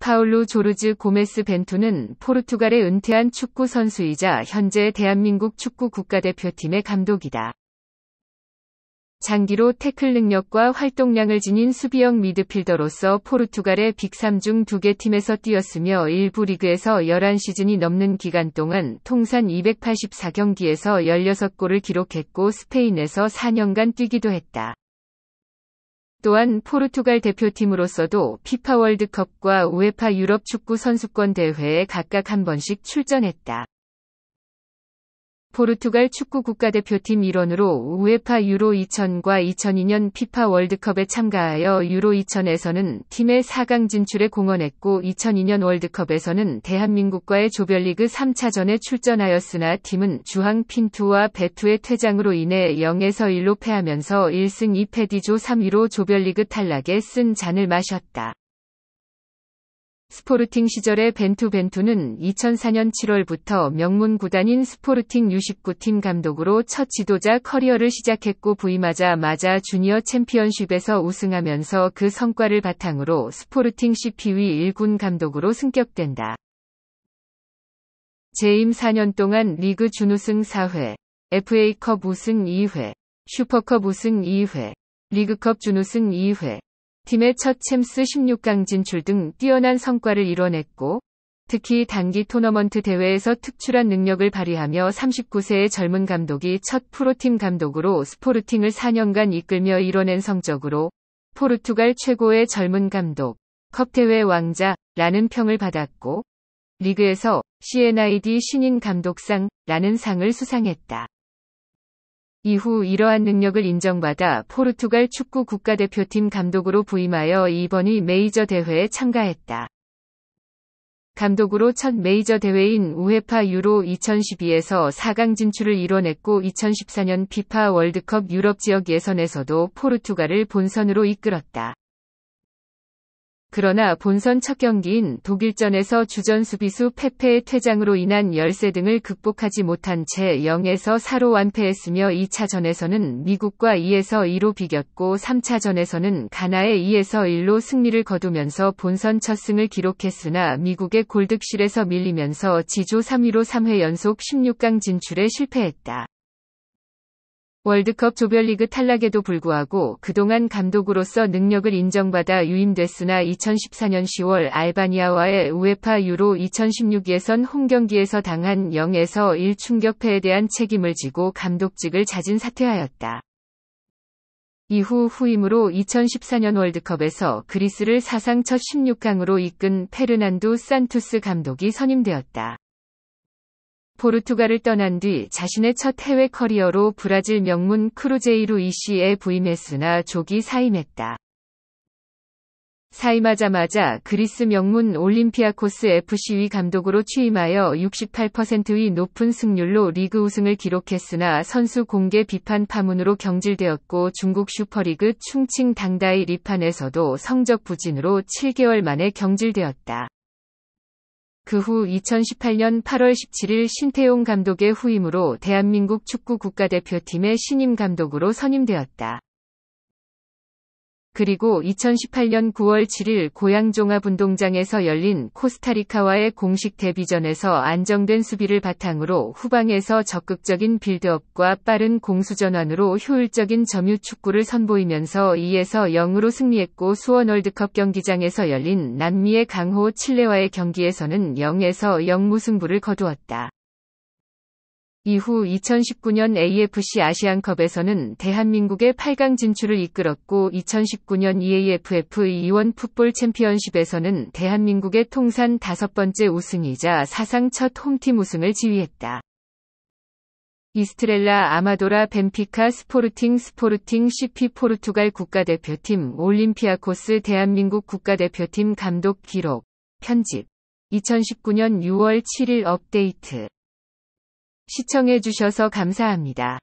파울루 조르즈 고메스 벤투는 포르투갈의 은퇴한 축구 선수이자 현재 대한민국 축구 국가대표팀의 감독이다. 장기로 태클 능력과 활동량을 지닌 수비형 미드필더로서 포르투갈의 빅3 중 두 개 팀에서 뛰었으며 일부 리그에서 11시즌이 넘는 기간 동안 통산 284경기에서 16골을 기록했고 스페인에서 4년간 뛰기도 했다. 또한 포르투갈 대표팀으로서도 피파 월드컵과 우에파 유럽 축구 선수권 대회에 각각 한 번씩 출전했다. 포르투갈 축구 국가대표팀 일원으로 우에파 유로 2000과 2002년 피파 월드컵에 참가하여 유로 2000에서는 팀의 4강 진출에 공헌했고 2002년 월드컵에서는 대한민국과의 조별리그 3차전에 출전하였으나 팀은 주항 핀투와 베투의 퇴장으로 인해 0에서 1로 패하면서 1승 2패 디조 3위로 조별리그 탈락에 쓴 잔을 마셨다. 스포르팅 시절의 벤투 벤투는 2004년 7월부터 명문 구단인 스포르팅 6 9팀 감독으로 첫 지도자 커리어를 시작했고 부임하자마자 주니어 챔피언십에서 우승하면서 그 성과를 바탕으로 스포르팅 CPV 1군 감독으로 승격된다. 재임 4년 동안 리그 준우승 4회, FA컵 우승 2회, 슈퍼컵 우승 2회, 리그컵 준우승 2회, 팀의 첫 챔스 16강 진출 등 뛰어난 성과를 이뤄냈고 특히 단기 토너먼트 대회에서 특출한 능력을 발휘하며 39세의 젊은 감독이 첫 프로팀 감독으로 스포르팅을 4년간 이끌며 이뤄낸 성적으로 포르투갈 최고의 젊은 감독, 컵대회 왕자라는 평을 받았고 리그에서 CNID 신인 감독상라는 상을 수상했다. 이후 이러한 능력을 인정받아 포르투갈 축구 국가대표팀 감독으로 부임하여 이번이 메이저 대회에 참가했다. 감독으로 첫 메이저 대회인 우회파 유로 2012에서 4강 진출을 이뤄냈고 2014년 피파 월드컵 유럽 지역 예선에서도 포르투갈을 본선으로 이끌었다. 그러나 본선 첫 경기인 독일전에서 주전 수비수 페페의 퇴장으로 인한 열세 등을 극복하지 못한 채 0에서 4로 완패했으며 2차전에서는 미국과 2에서 2로 비겼고 3차전에서는 가나에 2에서 1로 승리를 거두면서 본선 첫 승을 기록했으나 미국의 골득실에서 밀리면서 지조 3위로 3회 연속 16강 진출에 실패했다. 월드컵 조별리그 탈락에도 불구하고 그동안 감독으로서 능력을 인정받아 유임됐으나 2014년 10월 알바니아와의 우에파 유로 2016 예선 홈경기에서 당한 0에서 1 충격패에 대한 책임을 지고 감독직을 자진 사퇴하였다. 이후 후임으로 2014년 월드컵에서 그리스를 사상 첫 16강으로 이끈 페르난두 산투스 감독이 선임되었다. 포르투갈을 떠난 뒤 자신의 첫 해외 커리어로 브라질 명문 크루제이루 이씨에 부임했으나 조기 사임했다. 사임하자마자 그리스 명문 올림피아코스 FC위 감독으로 취임하여 68%의 높은 승률로 리그 우승을 기록했으나 선수 공개 비판 파문으로 경질되었고 중국 슈퍼리그 충칭 당다이 리판에서도 성적 부진으로 7개월 만에 경질되었다. 그후 2018년 8월 17일 신태용 감독의 후임으로 대한민국 축구 국가대표팀의 신임 감독으로 선임되었다. 그리고 2018년 9월 7일 고향종합운동장에서 열린 코스타리카와의 공식 데뷔전에서 안정된 수비를 바탕으로 후방에서 적극적인 빌드업과 빠른 공수전환으로 효율적인 점유 축구를 선보이면서 2에서 0으로 승리했고 수원 월드컵 경기장에서 열린 남미의 강호 칠레와의 경기에서는 0에서 0 무승부를 거두었다. 이후 2019년 AFC 아시안컵에서는 대한민국의 8강 진출을 이끌었고 2019년 EAFF 이원 풋볼 챔피언십에서는 대한민국의 통산 다섯 번째 우승이자 사상 첫 홈팀 우승을 지휘했다. 이스트렐라 아마도라 벤피카 스포르팅 스포르팅 CP 포르투갈 국가대표팀 올림피아코스 대한민국 국가대표팀 감독 기록 편집 2019년 6월 7일 업데이트 시청해주셔서 감사합니다.